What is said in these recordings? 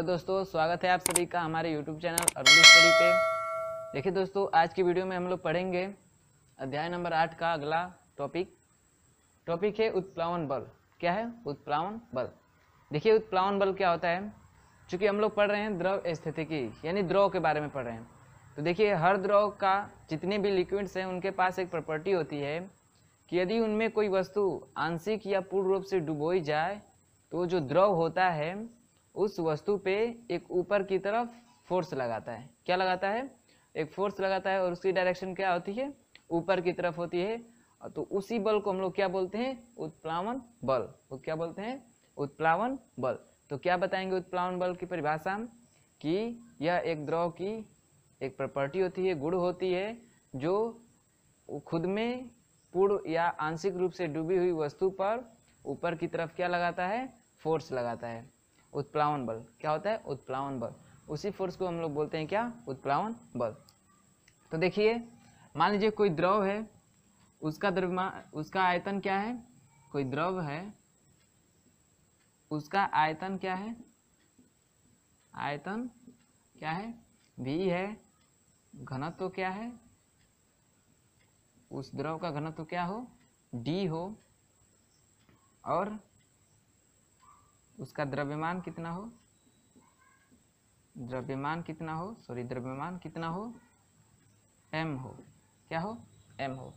Hello दोस्तों स्वागत है आप सभी का हमारे यूट्यूब चैनल अरुण स्टडी पे देखिए दोस्तों आज की वीडियो में हम लोग पढ़ेंगे अध्याय नंबर आठ का अगला टॉपिक टॉपिक है उत्प्लावन बल क्या है उत्प्लावन बल देखिए उत्प्लावन बल क्या होता है चूँकि हम लोग पढ़ रहे हैं द्रव स्थितिकी यानी द्रव के बारे में पढ़ रहे हैं तो देखिए हर द्रव का जितने भी लिक्विड्स हैं उनके पास एक प्रॉपर्टी होती है कि यदि उनमें कोई वस्तु आंशिक या पूर्ण रूप से डुबोई जाए तो जो द्रव होता है उस वस्तु पे एक ऊपर की तरफ फोर्स लगाता है क्या लगाता है एक फोर्स लगाता है और उसकी डायरेक्शन क्या होती है ऊपर की तरफ होती है तो उसी बल को हम लोग क्या बोलते हैं उत्प्लावन बल वो क्या बोलते हैं उत्प्लावन बल तो क्या बताएंगे उत्प्लावन बल की परिभाषा हम कि यह एक द्रव की एक प्रॉपर्टी होती है गुड़ होती है जो खुद में पूर्ण या आंशिक रूप से डूबी हुई वस्तु पर ऊपर की तरफ क्या लगाता है फोर्स लगाता है उत्प्लावन बल क्या होता है उत्प्लावन बल उसी फोर्स को हम लोग बोलते हैं क्या उत्प्लावन बल तो देखिए मान लीजिए कोई द्रव है उसका द्रव्यमान उसका आयतन क्या है कोई द्रव है उसका आयतन क्या है आयतन क्या है भी है घनत्व तो क्या है उस द्रव का घनत्व तो क्या हो डी हो और उसका द्रव्यमान कितना हो द्रव्यमान कितना हो सॉरी द्रव्यमान कितना हो एम हो क्या हो एम हो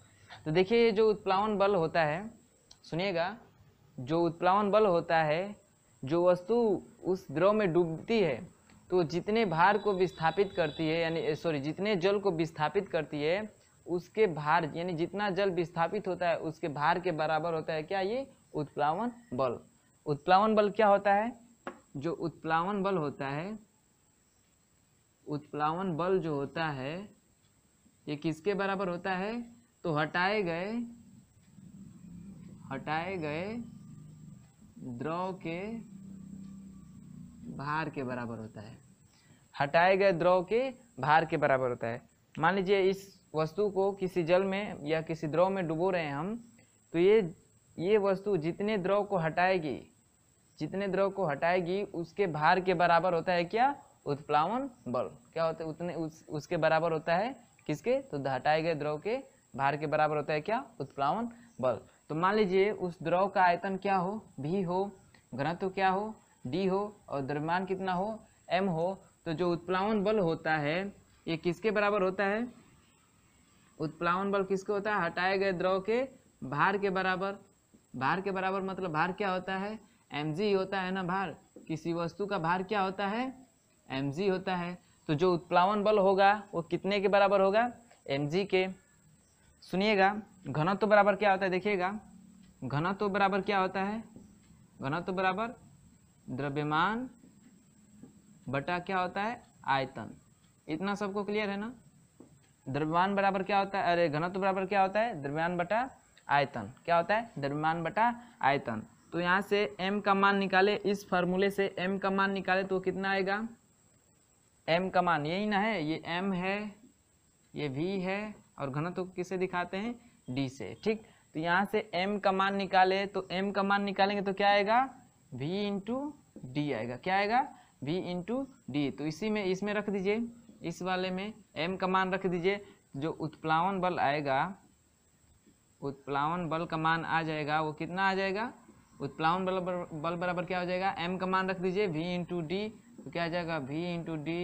तो देखिए ये जो उत्प्लावन बल होता है सुनिएगा जो उत्प्लावन बल होता है जो वस्तु उस द्रव में डूबती है तो जितने भार को विस्थापित करती है यानी सॉरी जितने जल को विस्थापित करती है उसके भार यानी जितना जल विस्थापित होता है उसके भार के बराबर होता है क्या ये उत्प्लावन बल उत्प्लावन बल क्या होता है जो उत्प्लावन बल होता है उत्प्लावन बल जो होता है ये किसके बराबर होता है तो हटाए गए हटाए गए द्रव के भार के बराबर होता है हटाए गए द्रव के भार के बराबर होता है मान लीजिए इस वस्तु को किसी जल में या किसी द्रव में डुबो रहे हैं हम तो ये ये वस्तु जितने द्रव को हटाएगी जितने द्रव को हटाएगी उसके भार के बराबर होता है क्या उत्प्लावन बल क्या होता है उतने उस, उसके बराबर होता है किसके तो हटाए गए द्रव के भार के बराबर होता है क्या उत्प्लावन बल तो मान लीजिए उस द्रव का आयतन क्या हो भी हो घनत्व क्या हो डी हो और द्रव्यमान कितना हो एम हो तो जो उत्प्लावन बल होता है ये किसके बराबर होता है उत्प्लावन बल किसके होता है हटाए गए द्रव के भार के बराबर भार के बराबर मतलब भार क्या होता है एम होता है ना भार किसी वस्तु का भार क्या होता है एम होता है तो जो उत्प्लावन बल होगा वो कितने के बराबर होगा एम के सुनिएगा घनत्व बराबर क्या होता है देखिएगा घनत्व बराबर क्या होता है घनत्व बराबर द्रव्यमान बटा क्या होता है आयतन इतना सबको क्लियर है ना द्रव्यमान बराबर क्या होता है अरे घनत्व बराबर क्या होता है द्रव्यमान बटा आयतन क्या होता है द्रव्यमान बटा आयतन तो यहाँ से m का मान निकाले इस फार्मूले से m का मान निकाले तो कितना आएगा m का मान यही ना है ये m है ये v है और घनत्व किसे दिखाते हैं d से ठीक तो यहाँ से m का मान निकाले तो m का मान निकालेंगे तो क्या आएगा v इंटू डी आएगा क्या आएगा v इंटू डी तो इसी में इसमें रख दीजिए इस वाले में m का मान रख दीजिए जो उत्प्लावन बल आएगा उत्प्लावन बल का मान आ जाएगा वो कितना आ जाएगा उत्प्लावन बल बल बराबर क्या हो जाएगा एम का मान रख दीजिए वी इंटू डी तो क्या आ जाएगा V into d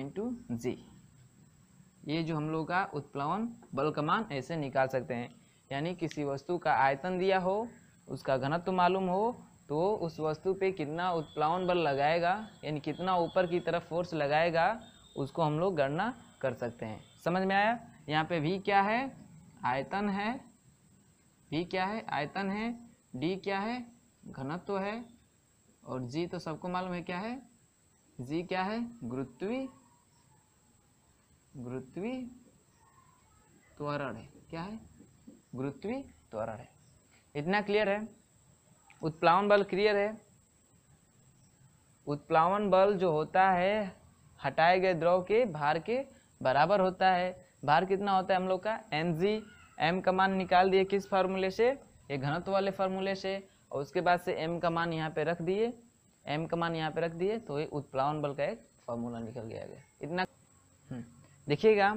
into g ये जो हम लोग का उत्प्लावन बल का मान ऐसे निकाल सकते हैं यानी किसी वस्तु का आयतन दिया हो उसका घनत्व मालूम हो तो उस वस्तु पे कितना उत्प्लावन बल लगाएगा यानी कितना ऊपर की तरफ फोर्स लगाएगा उसको हम लोग गणना कर सकते हैं समझ में आया यहाँ पे भी क्या है आयतन है भी क्या है आयतन है डी क्या है घनत्व है और जी तो सबको मालूम है क्या है जी क्या है गुरुत्वी गुरुत्वी त्वरण है क्या है गुरुत्वी त्वरण है इतना क्लियर है उत्प्लावन बल क्लियर है उत्प्लावन बल जो होता है हटाए गए द्रव के भार के बराबर होता है भार कितना होता है हम लोग का एन जी एम का मान निकाल दिए किस फार्मूले से ये घनत्व वाले फार्मूले से और उसके बाद से एम का मान यहाँ पे रख दिए एम का मान यहाँ पे रख दिए तो ये उत्प्लावन बल का एक फार्मूला निकल गया है इतना हम्म। देखिएगा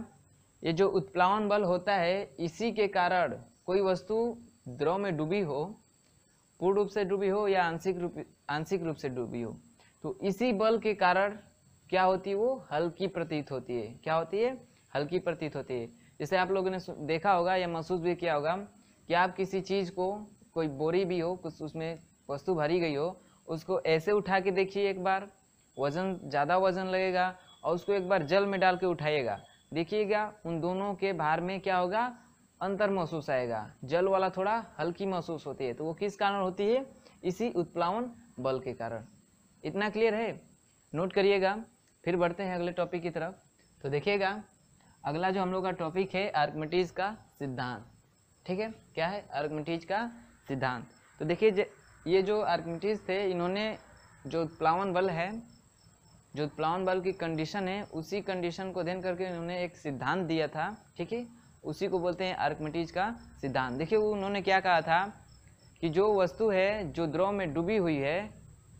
ये जो उत्प्लावन बल होता है इसी के कारण कोई वस्तु द्रव में डूबी हो पूर्ण रूप से डूबी हो या आंशिक रूप आंशिक रूप से डूबी हो तो इसी बल के कारण क्या होती है वो हल्की प्रतीत होती है क्या होती है हल्की प्रतीत होती है जैसे आप लोगों ने देखा होगा या महसूस भी किया होगा कि आप किसी चीज़ को कोई बोरी भी हो कुछ उसमें वस्तु भरी गई हो उसको ऐसे उठा के देखिए एक बार वज़न ज़्यादा वज़न लगेगा और उसको एक बार जल में डाल के उठाइएगा देखिएगा उन दोनों के भार में क्या होगा अंतर महसूस आएगा जल वाला थोड़ा हल्की महसूस होती है तो वो किस कारण होती है इसी उत्प्लावन बल के कारण इतना क्लियर है नोट करिएगा फिर बढ़ते हैं अगले टॉपिक की तरफ तो देखिएगा अगला जो हम लोग का टॉपिक है आर्कमेटीज का सिद्धांत ठीक है क्या है आर्गमिटीज का सिद्धांत तो देखिए ये जो आर्गमिटीज थे इन्होंने जो प्लावन बल है जो प्लावन बल की कंडीशन है उसी कंडीशन को अध्ययन करके इन्होंने एक सिद्धांत दिया था ठीक है उसी को बोलते हैं आर्कमेटीज का सिद्धांत देखिए वो उन्होंने क्या कहा था कि जो वस्तु है जो द्रव में डूबी हुई है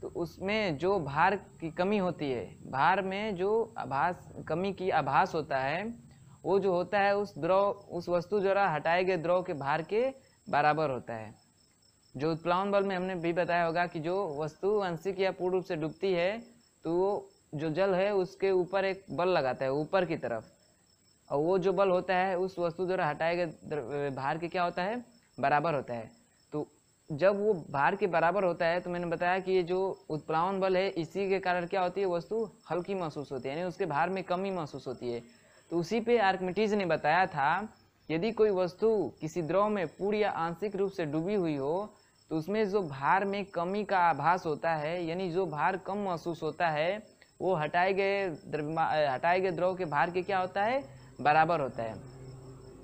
तो उसमें जो भार की कमी होती है भार में जो आभास कमी की आभास होता है वो जो होता है उस द्रव उस वस्तु द्वारा हटाए गए द्रव के भार के बराबर होता है जो उत्प्लावन बल में हमने भी बताया होगा कि जो वस्तु आंशिक या पूर्ण रूप से डूबती है तो वो जो जल है उसके ऊपर एक बल लगाता है ऊपर की तरफ और वो जो बल होता है उस वस्तु द्वारा हटाए गए भार के क्या होता है बराबर होता है तो जब वो भार के बराबर होता है तो मैंने बताया कि ये जो उत्प्लावन बल है इसी के कारण क्या होती है वस्तु हल्की महसूस होती है यानी उसके भार में कमी महसूस होती है तो उसी पे आर्कमिटीज ने बताया था यदि कोई वस्तु किसी द्रव में पूर्ण या आंशिक रूप से डूबी हुई हो तो उसमें जो भार में कमी का आभास होता है यानी जो भार कम महसूस होता है वो हटाए गए हटाए गए द्रव के भार के क्या होता है बराबर होता है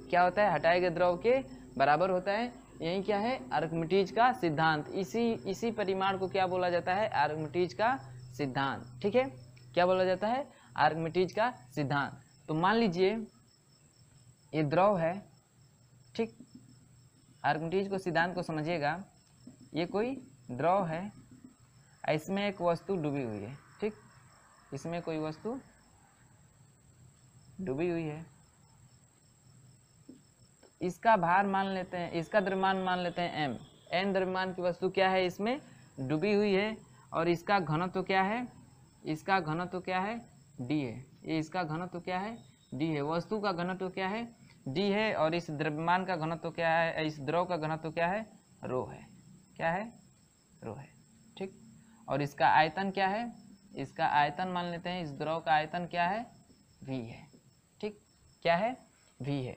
क्या होता है हटाए गए द्रव के बराबर होता है यही क्या है आर्कमिटीज का सिद्धांत इसी इसी परिमाण को क्या बोला जाता है आर्कमिटीज का सिद्धांत ठीक है क्या बोला जाता है आर्कमिटीज का सिद्धांत तो मान लीजिए ये द्रव है ठीक आर्गमटीज को सिद्धांत को समझिएगा ये कोई द्रव है इसमें एक वस्तु डूबी हुई है ठीक इसमें कोई वस्तु डूबी हुई है इसका भार मान लेते हैं इसका द्रव्यमान मान लेते हैं एम एन द्रव्यमान की वस्तु क्या है इसमें डूबी हुई है और इसका घनत्व क्या है इसका घनत्व क्या है डी है ये इसका घनत्व क्या है डी है वस्तु का घनत्व क्या है डी है और इस द्रव्यमान का घनत्व क्या है इस द्रव का घनत्व क्या है रो है क्या है रो है ठीक और इसका आयतन क्या है इसका आयतन मान लेते हैं इस द्रव का आयतन क्या है वी है ठीक क्या है वी है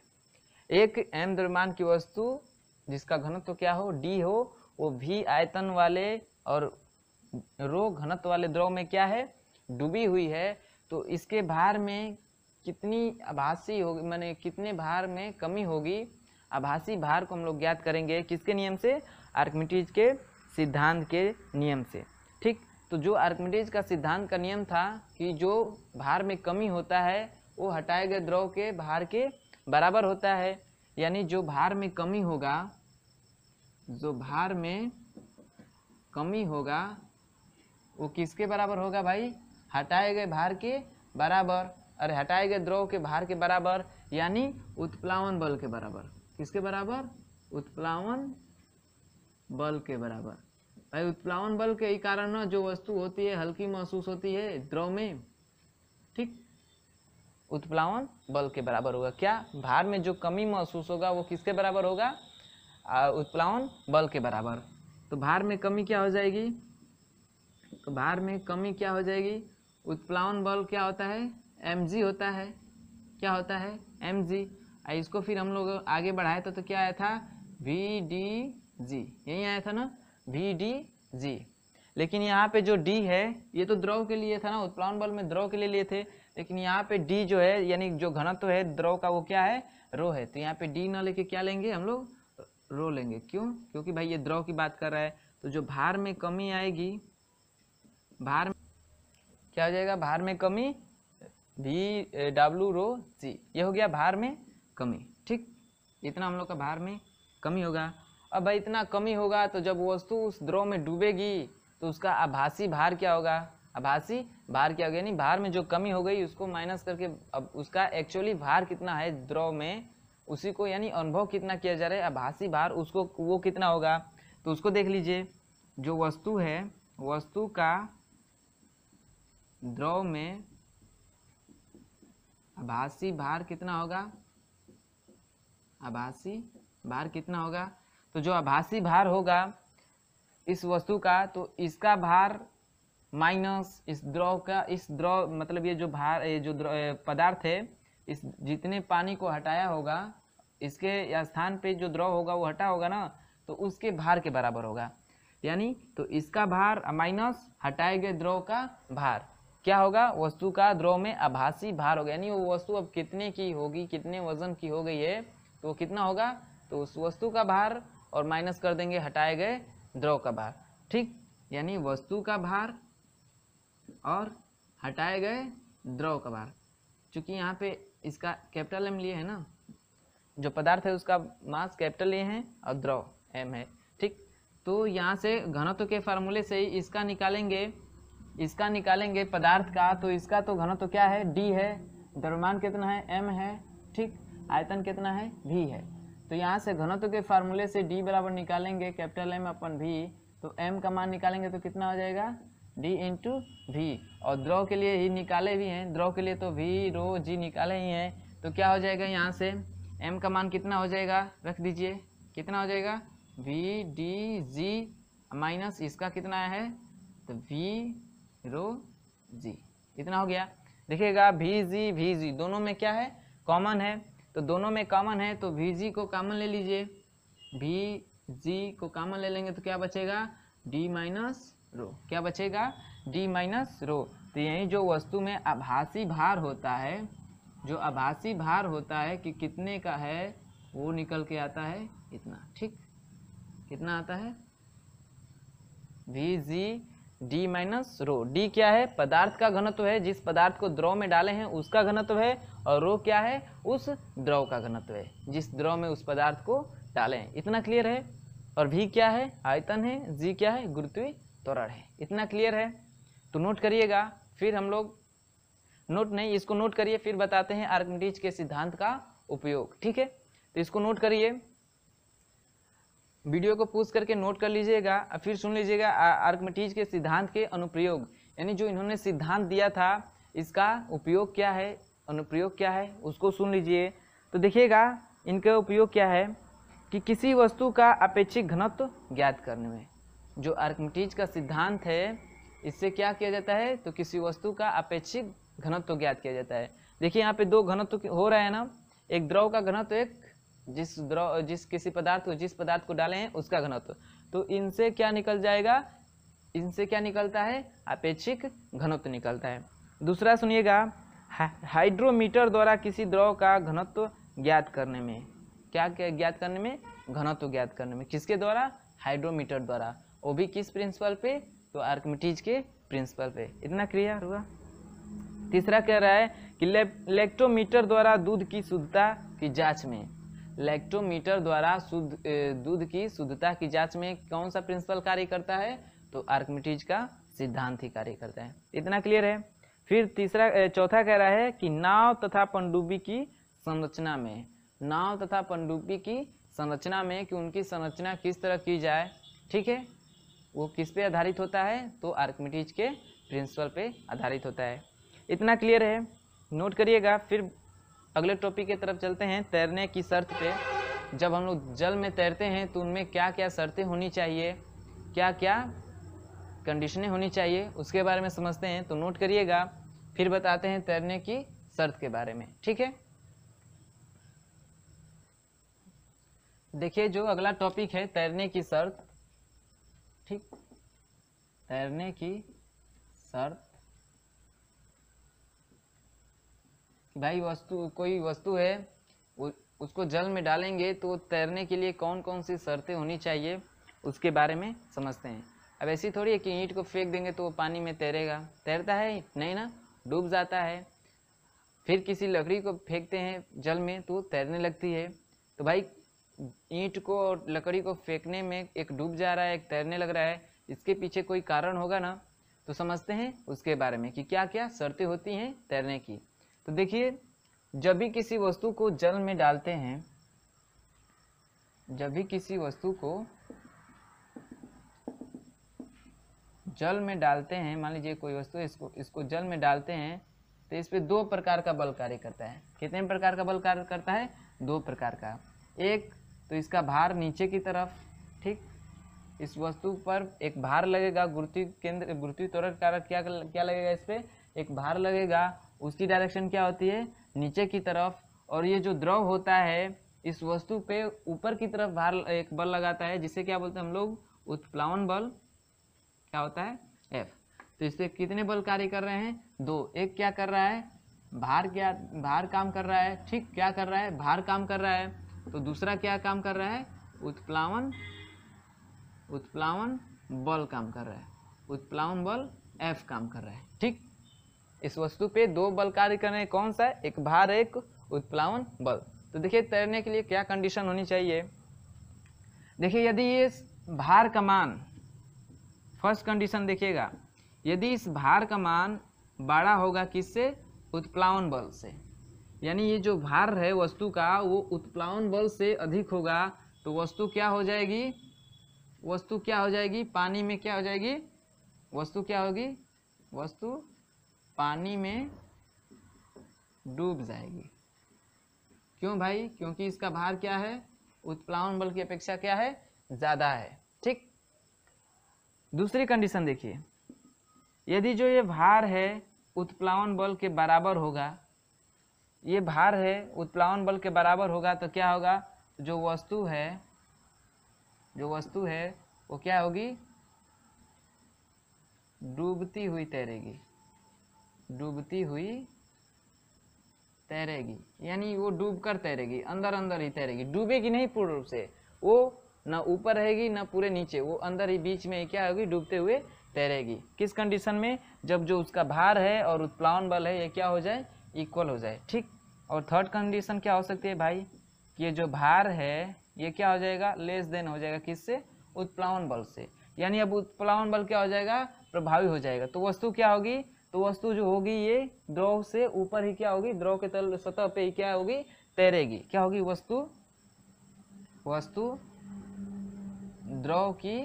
एक एम द्रव्यमान की वस्तु जिसका घनत्व क्या हो डी हो वो भी आयतन वाले और रो घनत्व वाले द्रव में क्या है डूबी हुई है तो इसके भार में कितनी आभासी होगी मैंने कितने भार में कमी होगी आभासी भार को हम लोग ज्ञात करेंगे किसके नियम से आर्कमिटीज के सिद्धांत के नियम से ठीक तो जो आर्कमिटीज का सिद्धांत का नियम था कि जो भार में कमी होता है वो हटाए गए द्रव के भार के बराबर होता है यानी जो भार में कमी होगा जो भार में कमी होगा वो किसके बराबर होगा भाई हटाए गए भार के बराबर अरे हटाए गए द्रव के भार के बराबर यानी उत्प्लावन बल के बराबर किसके बराबर उत्प्लावन बल के बराबर भाई उत्प्लावन बल के ही कारण ना जो वस्तु होती है हल्की महसूस होती है द्रव में ठीक उत्प्लावन बल के बराबर होगा क्या भार में जो कमी महसूस होगा वो किसके बराबर होगा उत्प्लावन बल के बराबर तो भार में कमी क्या हो जाएगी तो भार में कमी क्या हो जाएगी उत्प्लावन बल क्या होता है एम होता है क्या होता है एम इसको फिर हम लोग आगे बढ़ाए तो, तो क्या आया था वी डी जी यही आया था ना वी डी जी लेकिन यहाँ पे जो डी है ये तो द्रव के लिए था ना उत्प्लावन बल में द्रव के लिए लिए थे लेकिन यहाँ पे डी जो है यानी जो घनत्व तो है द्रव का वो क्या है रो है तो यहाँ पे डी ना लेके क्या लेंगे हम लोग रो लेंगे क्यों क्योंकि भाई ये द्रव की बात कर रहा है तो जो भार में कमी आएगी भार में क्या हो जाएगा भार में कमी वी डब्ल्यू रो सी ये हो गया भार में कमी ठीक इतना हम लोग का भार में कमी होगा अब भाई इतना कमी होगा तो जब वस्तु उस द्रव में डूबेगी तो उसका आभासी भार क्या होगा आभासी भार क्या होगा यानी भार में जो कमी हो गई उसको माइनस करके अब उसका एक्चुअली भार कितना है द्रव में उसी को यानी अनुभव कितना किया जा रहा है आभासी भार उसको वो कितना होगा तो उसको देख लीजिए जो वस्तु है वस्तु का द्रव में आभासी भार कितना होगा आभासी भार कितना होगा तो जो आभासी भार होगा इस वस्तु का तो इसका भार माइनस इस द्रव का इस द्रव मतलब ये जो भार ये जो पदार्थ है इस जितने पानी को हटाया होगा इसके स्थान पे जो द्रव होगा वो हटा होगा ना तो उसके भार के बराबर होगा यानी तो इसका भार माइनस हटाए गए द्रव का भार क्या होगा वस्तु का द्रव में आभासी भार होगा यानी वो वस्तु अब कितने की होगी कितने वजन की हो गई है तो कितना होगा तो उस वस्तु का भार और माइनस कर देंगे हटाए गए द्रव का भार ठीक यानी वस्तु का भार और हटाए गए द्रव का भार चूँकि यहाँ पे इसका कैपिटल एम लिए है ना जो पदार्थ है उसका मास कैपिटल ए है और द्रव एम है ठीक तो यहाँ से घनत्व के फार्मूले से ही इसका निकालेंगे इसका निकालेंगे पदार्थ का तो इसका तो घनत्व तो क्या है डी है द्रव्यमान कितना है एम है ठीक आयतन कितना है भी है तो यहाँ से घनत्व के फार्मूले से डी बराबर निकालेंगे कैपिटल एम अपन भी तो एम का मान निकालेंगे तो कितना हो जाएगा डी इंटू भी और द्रव के लिए ही निकाले भी हैं द्रव के लिए तो भी रो जी निकाले ही हैं तो क्या हो जाएगा यहाँ से एम का मान कितना हो जाएगा रख दीजिए कितना हो जाएगा वी डी जी माइनस इसका कितना है तो वी रो जी इतना हो गया देखिएगा भी जी भी जी दोनों में क्या है कॉमन है तो दोनों में कॉमन है तो भी जी को कॉमन ले लीजिए भी जी को कॉमन ले लेंगे तो क्या बचेगा डी माइनस रो क्या बचेगा डी माइनस रो तो यही जो वस्तु में आभासी भार होता है जो आभासी भार होता है कि कितने का है वो निकल के आता है इतना ठीक कितना आता है V g d minus rho d क्या है पदार्थ का घनत्व है जिस पदार्थ को द्रव में डाले हैं उसका घनत्व है और रो क्या है उस द्रव का घनत्व है जिस द्रव में उस पदार्थ को डाले हैं इतना क्लियर है और भी क्या है आयतन है जी क्या है गुरुत्वी त्वरण है इतना क्लियर है तो नोट करिएगा फिर हम लोग नोट नहीं इसको नोट करिए फिर बताते हैं आर्कमिडीज के सिद्धांत का उपयोग ठीक है तो इसको नोट करिए वीडियो को पूछ करके नोट कर लीजिएगा फिर सुन लीजिएगा आर्कमेटीज के सिद्धांत के अनुप्रयोग यानी जो इन्होंने सिद्धांत दिया था इसका उपयोग क्या है अनुप्रयोग क्या है उसको सुन लीजिए तो देखिएगा इनका उपयोग क्या है कि किसी वस्तु का अपेक्षित घनत्व ज्ञात करने में जो आर्कमेटीज का सिद्धांत है इससे क्या किया जाता है तो किसी वस्तु का अपेक्षित घनत्व ज्ञात किया जाता है देखिए यहाँ पे दो घनत्व हो रहे हैं ना एक द्रव का घनत्व एक जिस द्रव जिस किसी पदार्थ को जिस पदार्थ को डाले हैं उसका घनत्व तो इनसे क्या निकल जाएगा इनसे क्या निकलता है अपेक्षिक घनत्व निकलता है दूसरा सुनिएगा हाइड्रोमीटर द्वारा किसी द्रव का घनत्व ज्ञात करने में क्या क्या ज्ञात करने में घनत्व ज्ञात करने में किसके द्वारा हाइड्रोमीटर द्वारा वो भी किस प्रिंसिपल पे तो आर्कमिटीज के प्रिंसिपल पे इतना क्लियर हुआ तीसरा कह रहा है कि इलेक्ट्रोमीटर द्वारा दूध की शुद्धता की जांच में लैक्टोमीटर द्वारा शुद्ध दूध की शुद्धता की जांच में कौन सा प्रिंसिपल कार्य करता है तो आर्कमिटीज का सिद्धांत ही कार्य करता है इतना क्लियर है फिर तीसरा चौथा कह रहा है कि नाव तथा पनडुब्बी की संरचना में नाव तथा पनडुब्बी की संरचना में कि उनकी संरचना किस तरह की जाए ठीक है वो किस पे आधारित होता है तो आर्कमिटीज के प्रिंसिपल पे आधारित होता है इतना क्लियर है नोट करिएगा फिर अगले टॉपिक की तरफ चलते हैं तैरने की शर्त पे जब हम लोग जल में तैरते हैं तो उनमें क्या क्या शर्तें होनी चाहिए क्या क्या कंडीशनें होनी चाहिए उसके बारे में समझते हैं तो नोट करिएगा फिर बताते हैं तैरने की शर्त के बारे में ठीक है देखिए जो अगला टॉपिक है तैरने की शर्त ठीक तैरने की शर्त भाई वस्तु कोई वस्तु है उसको जल में डालेंगे तो तैरने के लिए कौन कौन सी शर्तें होनी चाहिए उसके बारे में समझते हैं अब ऐसी थोड़ी है कि ईंट को फेंक देंगे तो वो पानी में तैरेगा तैरता है नहीं ना डूब जाता है फिर किसी लकड़ी को फेंकते हैं जल में तो तैरने लगती है तो भाई ईंट को और लकड़ी को फेंकने में एक डूब जा रहा है एक तैरने लग रहा है इसके पीछे कोई कारण होगा ना तो समझते हैं उसके बारे में कि क्या क्या शर्तें होती हैं तैरने की तो देखिए जब भी किसी वस्तु को जल में डालते हैं जब भी किसी वस्तु को जल में डालते हैं मान लीजिए कोई वस्तु इसको इसको जल में डालते हैं तो इस पर दो प्रकार का बल कार्य करता है कितने प्रकार का बल कार्य करता है दो प्रकार का एक तो इसका भार नीचे की तरफ ठीक इस वस्तु पर एक भार लगेगा गुरुत्व केंद्र गुरुत्व त्वरण कारक क्या क्या लगेगा इस पर एक भार लगेगा उसकी डायरेक्शन क्या होती है नीचे की तरफ और ये जो द्रव होता है इस वस्तु पे ऊपर की तरफ भार एक बल लगाता है जिसे क्या बोलते हैं हम लोग उत्प्लावन बल क्या होता है एफ तो इससे कितने बल कार्य कर रहे हैं दो एक क्या कर रहा है भार क्या भार काम कर रहा है ठीक क्या कर रहा है भार काम कर रहा है तो दूसरा क्या काम कर रहा है उत्प्लावन उत्प्लावन बल काम कर रहा है उत्प्लावन बल एफ काम कर रहा है ठीक इस वस्तु पे दो बल कार्य कर रहे हैं कौन सा है? एक भार एक उत्प्लावन बल तो देखिए तैरने के लिए क्या कंडीशन होनी चाहिए देखिए यदि ये भार का मान फर्स्ट कंडीशन देखिएगा यदि इस भार का मान बड़ा होगा किससे उत्प्लावन बल से यानी ये जो भार है वस्तु का वो उत्प्लावन बल से अधिक होगा तो वस्तु क्या हो जाएगी वस्तु क्या हो जाएगी पानी में क्या हो जाएगी वस्तु क्या होगी वस्तु पानी में डूब जाएगी क्यों भाई क्योंकि इसका भार क्या है उत्प्लावन बल की अपेक्षा क्या है ज़्यादा है ठीक दूसरी कंडीशन देखिए यदि जो ये भार है उत्प्लावन बल के बराबर होगा ये भार है उत्प्लावन बल के बराबर होगा तो क्या होगा जो वस्तु है जो वस्तु है वो क्या होगी डूबती हुई तैरेगी डूबती हुई तैरेगी यानी वो डूब कर तैरेगी अंदर अंदर ही तैरेगी डूबेगी नहीं पूर्ण रूप से वो ना ऊपर रहेगी ना पूरे नीचे वो अंदर ही बीच में क्या होगी डूबते हुए तैरेगी किस कंडीशन में जब जो उसका भार है और उत्प्लावन बल है ये क्या हो जाए इक्वल हो जाए ठीक और थर्ड कंडीशन क्या हो सकती है भाई कि ये जो भार है ये क्या हो जाएगा लेस देन हो जाएगा किससे उत्प्लावन बल से यानी अब उत्प्लावन बल क्या हो जाएगा प्रभावी हो जाएगा तो वस्तु क्या होगी तो वस्तु जो होगी ये द्रव से ऊपर ही क्या होगी द्रव के तल सतह पे ही क्या होगी तैरेगी क्या होगी वस्तु वस्तु द्रव की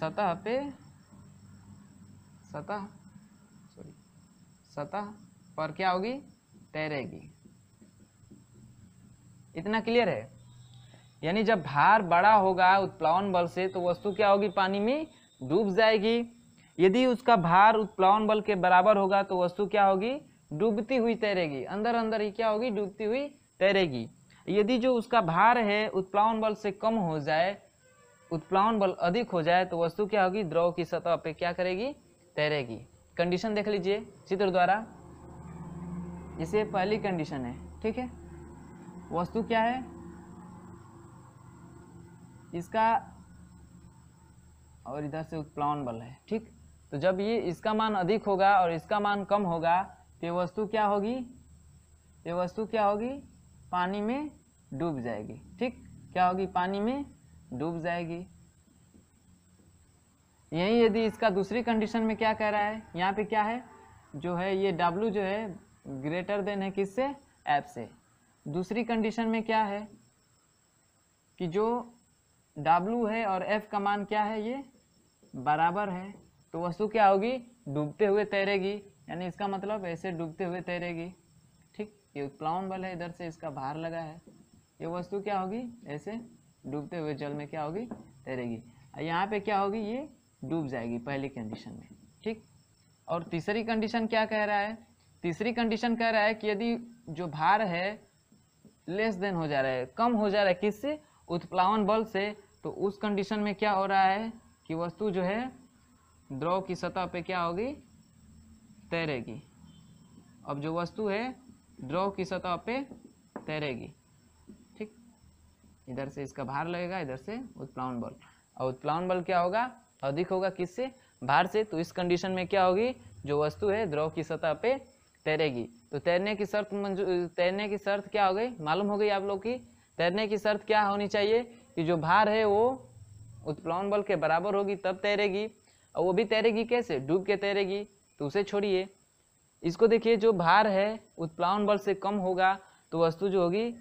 सतह पे सतह सॉरी सतह पर क्या होगी तैरेगी इतना क्लियर है यानी जब भार बड़ा होगा उत्प्लावन बल से तो वस्तु क्या होगी पानी में डूब जाएगी यदि उसका भार उत्प्लावन बल के बराबर होगा तो वस्तु क्या होगी डूबती हुई तैरेगी अंदर अंदर ही क्या होगी डूबती हुई तैरेगी यदि जो उसका भार है उत्प्लावन बल से कम हो जाए उत्प्लावन बल अधिक हो जाए तो वस्तु क्या होगी द्रव की सतह पे क्या करेगी तैरेगी कंडीशन देख लीजिए चित्र द्वारा इसे पहली कंडीशन है ठीक है वस्तु क्या है इसका और इधर से उत्प्लावन बल है ठीक तो जब ये इसका मान अधिक होगा और इसका मान कम होगा तो ये वस्तु क्या होगी ये वस्तु क्या होगी पानी में डूब जाएगी ठीक क्या होगी पानी में डूब जाएगी यही यदि इसका दूसरी कंडीशन में क्या कह रहा है यहाँ पे क्या है जो है ये W जो है ग्रेटर देन है किससे ऐप से दूसरी कंडीशन में क्या है कि जो W है और F का मान क्या है ये बराबर है तो वस्तु क्या होगी डूबते हुए तैरेगी यानी इसका मतलब ऐसे डूबते हुए तैरेगी ठीक ये उत्प्लावन बल है इधर से इसका भार लगा है ये वस्तु क्या होगी ऐसे डूबते हुए जल में क्या होगी तैरेगी यहाँ पे क्या होगी ये डूब जाएगी पहली कंडीशन में ठीक और तीसरी कंडीशन क्या कह रहा है तीसरी कंडीशन कह रहा है कि यदि जो भार है लेस देन हो जा रहा है कम हो जा रहा है किससे उत्प्लावन बल से तो उस कंडीशन में क्या हो रहा है कि वस्तु जो है द्रव की सतह पे क्या होगी तैरेगी अब जो वस्तु है द्रव की सतह पे तैरेगी ठीक इधर से इसका भार लगेगा इधर से उत्प्लावन बल और उत्प्लावन बल क्या होगा अधिक होगा किससे भार से तो इस कंडीशन में क्या होगी जो वस्तु है द्रव की सतह पे तैरेगी तो तैरने की शर्त तैरने की शर्त क्या हो गई मालूम हो गई आप लोग की तैरने की शर्त क्या होनी चाहिए कि जो भार है वो उत्प्लावन बल के बराबर होगी तब तैरेगी और वो भी तैरेगी कैसे डूब के तैरेगी तो उसे छोड़िए इसको देखिए जो भार है उत्प्लावन बल से कम होगा तो वस्तु जो होगी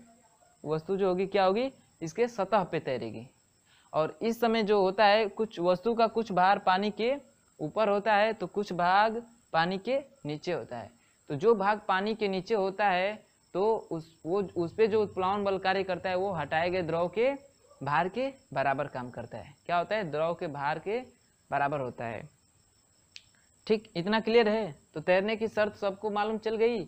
वस्तु जो होगी क्या होगी इसके सतह पे तैरेगी और इस समय जो होता है कुछ वस्तु का कुछ भार पानी के ऊपर होता है तो कुछ भाग पानी के नीचे होता है तो जो भाग पानी के नीचे होता है तो उस वो उस पर जो उत्प्लावन बल कार्य करता है वो हटाए गए द्रव के भार के बराबर काम करता है क्या होता है द्रव के भार के बराबर होता है ठीक इतना क्लियर है तो तैरने की शर्त सबको मालूम चल गई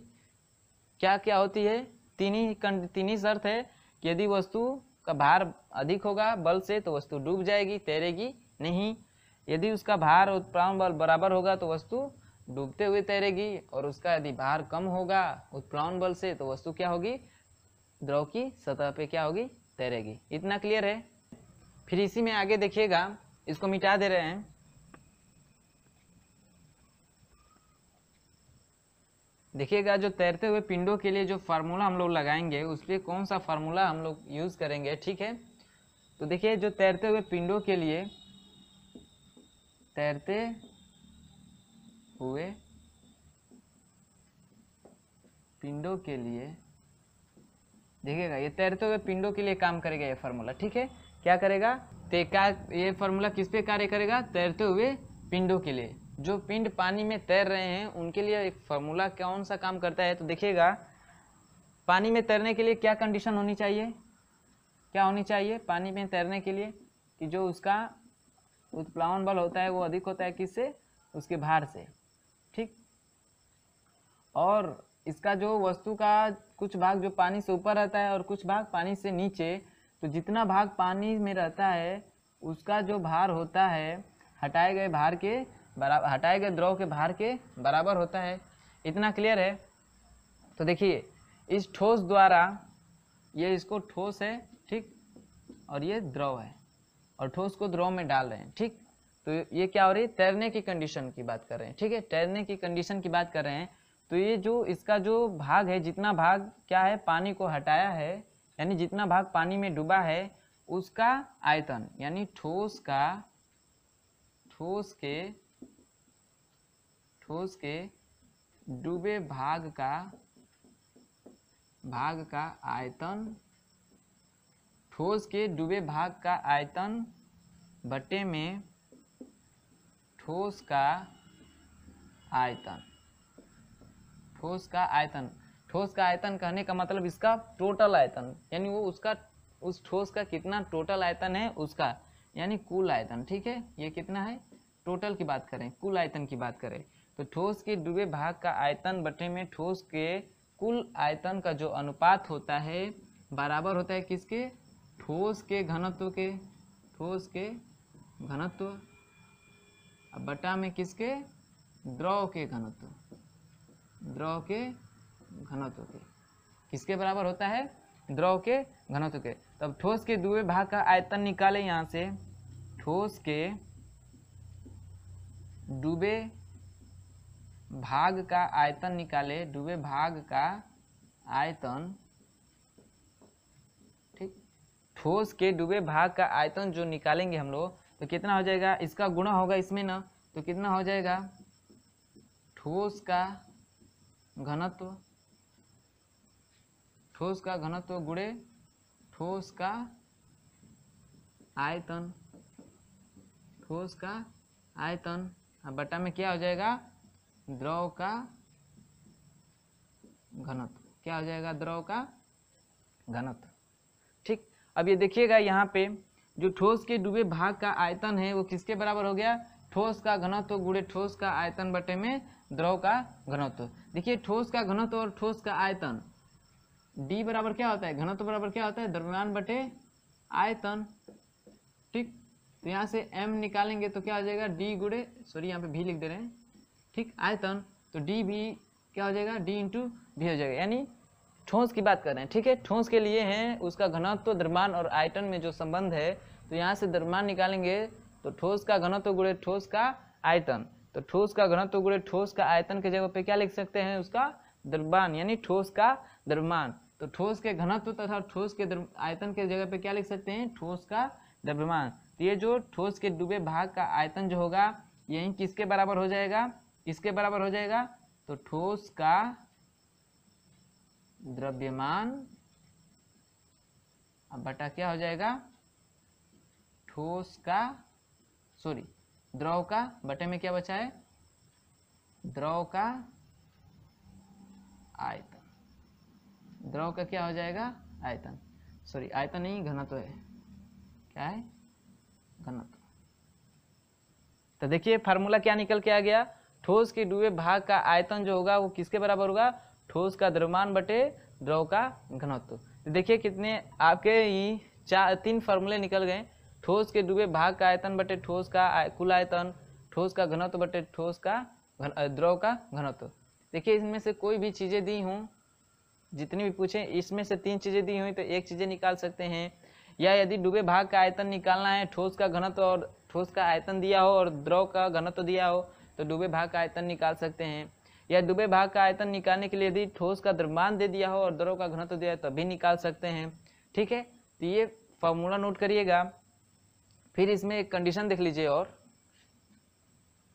क्या क्या होती है तीन ही तीन ही शर्त है कि यदि वस्तु का भार अधिक होगा बल से तो वस्तु डूब जाएगी तैरेगी नहीं यदि उसका भार उत्प्लावन बल बराबर होगा तो वस्तु डूबते हुए तैरेगी और उसका यदि भार कम होगा उत्प्लावन बल से तो वस्तु क्या होगी द्रव की सतह पे क्या होगी तैरेगी इतना क्लियर है फिर इसी में आगे देखिएगा इसको मिटा दे रहे हैं देखिएगा जो तैरते हुए पिंडों के लिए जो फार्मूला हम लोग लगाएंगे उस पर कौन सा फार्मूला हम लोग यूज़ करेंगे ठीक है तो देखिए जो तैरते हुए पिंडों के लिए तैरते हुए पिंडों के लिए देखिएगा ये तैरते हुए पिंडों के लिए काम करेगा ये फार्मूला ठीक है क्या करेगा तो क्या ये फॉर्मूला किस पे कार्य करेगा तैरते हुए पिंडों के लिए जो पिंड पानी में तैर रहे हैं उनके लिए एक फार्मूला कौन सा काम करता है तो देखिएगा पानी में तैरने के लिए क्या कंडीशन होनी चाहिए क्या होनी चाहिए पानी में तैरने के लिए कि जो उसका उत्प्लावन बल होता है वो अधिक होता है किससे उसके भार से ठीक और इसका जो वस्तु का कुछ भाग जो पानी से ऊपर रहता है और कुछ भाग पानी से नीचे तो जितना भाग पानी में रहता है उसका जो भार होता है हटाए गए भार के बराबर हटाए गए द्रव के भार के बराबर होता है इतना क्लियर है तो देखिए इस ठोस द्वारा ये इसको ठोस है ठीक और ये द्रव है और ठोस को द्रव में डाल रहे हैं ठीक तो ये क्या हो रही है तैरने की कंडीशन की बात कर रहे हैं ठीक है तैरने की कंडीशन की बात कर रहे हैं तो ये जो इसका जो भाग है जितना भाग क्या है पानी को हटाया है यानी जितना भाग पानी में डूबा है उसका आयतन यानी ठोस का ठोस के ठोस के डूबे भाग का भाग का आयतन ठोस के डूबे भाग का आयतन बटे में ठोस का आयतन ठोस का आयतन ठोस का आयतन कहने का मतलब इसका टोटल आयतन यानी वो उसका उस ठोस का कितना टोटल आयतन है उसका यानी कुल आयतन ठीक है ये कितना है टोटल की बात करें कुल आयतन की बात करें तो ठोस के डूबे भाग का आयतन बटे में ठोस के कुल आयतन का जो अनुपात होता है बराबर होता है किसके ठोस के घनत्व के ठोस के घनत्व बटा में किसके द्रव के घनत्व द्रव के घनत्व के किसके बराबर होता है द्रव के घनत्व के तब ठोस के दुए भाग का आयतन निकाले यहाँ से ठोस के डूबे भाग का आयतन निकाले डूबे भाग का आयतन ठीक ठोस के डूबे भाग का आयतन जो निकालेंगे हम लोग तो कितना हो जाएगा इसका गुणा होगा इसमें ना तो कितना हो जाएगा ठोस का घनत्व ठोस का घनत्व गुड़े ठोस का आयतन ठोस का आयतन अब बटा में क्या हो जाएगा द्रव का घनत्व क्या हो जाएगा द्रव का घनत्व ठीक अब ये देखिएगा यहाँ पे जो ठोस के डूबे भाग का आयतन है वो किसके बराबर हो गया ठोस का घनत्व गुड़े ठोस का आयतन बटे में द्रव का घनत्व देखिए ठोस का घनत्व और ठोस का आयतन डी बराबर क्या होता है घनत्व बराबर क्या होता है द्रव्यमान बटे आयतन ठीक तो यहाँ से एम निकालेंगे तो क्या हो जाएगा डी गुड़े सॉरी यहाँ पे भी लिख दे रहे हैं ठीक आयतन तो डी भी क्या हो जाएगा डी इंटू भी हो जाएगा यानी ठोस की बात कर रहे हैं ठीक है ठोस के लिए हैं उसका घनत्व तो और आयतन में जो संबंध है तो यहाँ से द्रमान निकालेंगे तो ठोस का घनत्व गुड़े ठोस का आयतन तो ठोस का घनत्व गुड़े ठोस का आयतन के जगह पे क्या लिख सकते हैं उसका द्रव्यमान यानी ठोस का द्रव्यमान तो ठोस के घनत्व तथा ठोस के आयतन के जगह पे क्या लिख सकते हैं ठोस का द्रव्यमान तो ये जो ठोस के डूबे भाग का आयतन जो होगा यही किसके बराबर हो जाएगा किसके बराबर हो जाएगा तो ठोस का द्रव्यमान अब बटा क्या हो जाएगा ठोस का सॉरी द्रव का बटे में क्या बचा है द्रव का आयतन द्रव का क्या हो जाएगा आयतन सॉरी आयतन नहीं घनत्व है क्या है घनत्व तो देखिए फार्मूला क्या निकल के आ गया ठोस के डूबे भाग का आयतन जो होगा वो किसके बराबर होगा ठोस का द्रव्यमान बटे द्रव का घनत्व तो देखिए कितने आपके ही चार तीन फार्मूले निकल गए ठोस के डूबे भाग का आयतन बटे ठोस का आय, कुल आयतन ठोस का घनत्व बटे ठोस का द्रव का घनत्व देखिए इसमें से कोई भी चीज़ें दी हूँ जितनी भी पूछे इसमें से तीन चीज़ें दी हुई तो एक चीज़ें निकाल सकते हैं या यदि डूबे भाग का आयतन निकालना है ठोस का घनत्व और ठोस का आयतन दिया हो और द्रव का घनत्व दिया हो तो डूबे भाग का आयतन निकाल सकते हैं या डूबे भाग का आयतन निकालने के लिए यदि ठोस का द्रव्यमान दे दिया हो और द्रव का घनत्व दिया हो तभी निकाल सकते हैं ठीक है तो ये फॉर्मूला नोट करिएगा फिर इसमें एक कंडीशन देख लीजिए और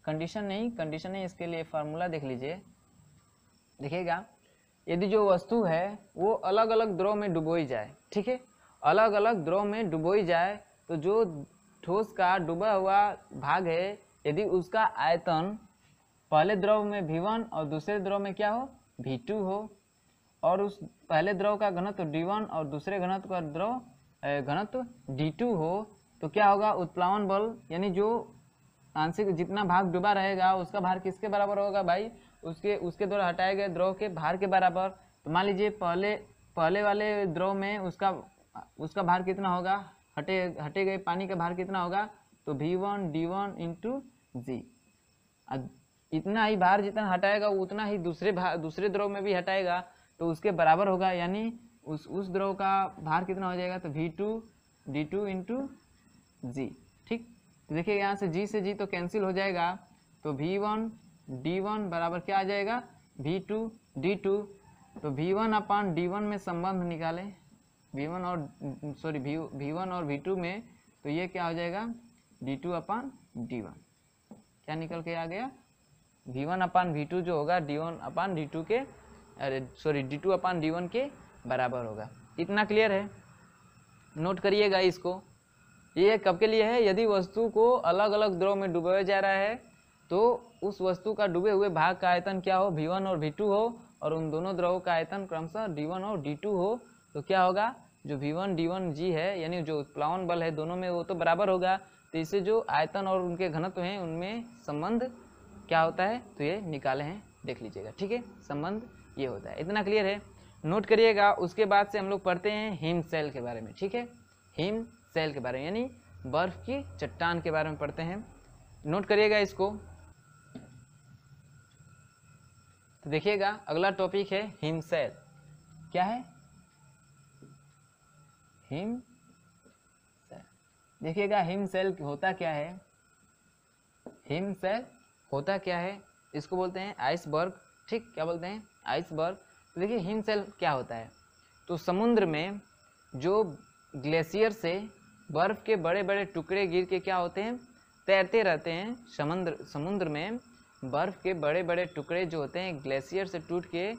कंडीशन नहीं कंडीशन नहीं इसके लिए फार्मूला देख लीजिए देखिएगा यदि जो वस्तु है वो अलग अलग द्रव में डुबोई जाए ठीक है अलग अलग द्रव में डुबोई जाए तो जो ठोस का डूबा हुआ भाग है यदि उसका आयतन पहले द्रव में वन और दूसरे द्रव में क्या हो टू हो और उस पहले द्रव का घनत्व वन और दूसरे घनत्व का द्रव घनत्व टू हो तो क्या होगा उत्प्लावन बल यानी जो आंशिक जितना भाग डूबा रहेगा उसका भार किसके बराबर होगा भाई उसके उसके द्वारा हटाए गए द्रव के भार के बराबर तो मान लीजिए पहले पहले वाले द्रव में उसका उसका भार कितना होगा हटे हटे गए पानी का भार कितना होगा तो V one d one into g इतना ही भार जितना हटाएगा उतना ही दूसरे भार दूसरे द्रव में भी हटाएगा तो उसके बराबर होगा यानी उस उस द्रव का भार कितना हो जाएगा तो V two d two into g ठीक देखिए यहाँ से जी से जी तो कैंसिल हो जाएगा तो वी वन डी वन बराबर क्या आ जाएगा वी टू डी टू तो V one upon d one में संबंध निकालें वी वन और सॉरी वी वन और वी टू में तो ये क्या हो जाएगा d two upon d one क्या निकल के आ गया V one upon V two जो होगा d one upon d two के अरे sorry d two upon d one के बराबर होगा इतना क्लियर है नोट करिएगा इसको ये कब के लिए है यदि वस्तु को अलग अलग द्रव में डुबाया जा रहा है तो उस वस्तु का डूबे हुए भाग का आयतन क्या हो वी और वी हो और उन दोनों द्रवों का आयतन क्रमशः डी और डी हो तो क्या होगा जो V one d one g है यानी जो उत्प्लावन बल है दोनों में वो तो बराबर होगा तो इससे जो आयतन और उनके घनत्व हैं उनमें संबंध क्या होता है तो ये निकाले हैं देख लीजिएगा ठीक है संबंध ये होता है इतना क्लियर है नोट करिएगा उसके बाद से हम लोग पढ़ते हैं हिम सेल के बारे में ठीक है हिम सेल के बारे में यानी बर्फ़ की चट्टान के बारे में पढ़ते हैं नोट करिएगा इसको तो देखिएगा अगला टॉपिक है हिमसेल क्या है हिम देखिएगा हिम सेल होता क्या है हिम सेल होता क्या है इसको बोलते हैं आइसबर्ग ठीक क्या बोलते हैं आइसबर्ग तो देखिए हिम सेल क्या होता है तो समुद्र में जो ग्लेशियर से बर्फ़ के बड़े बड़े टुकड़े गिर के क्या होते हैं तैरते रहते हैं समुद्र समुद्र में बर्फ़ के बड़े बड़े टुकड़े जो होते हैं ग्लेशियर से टूट के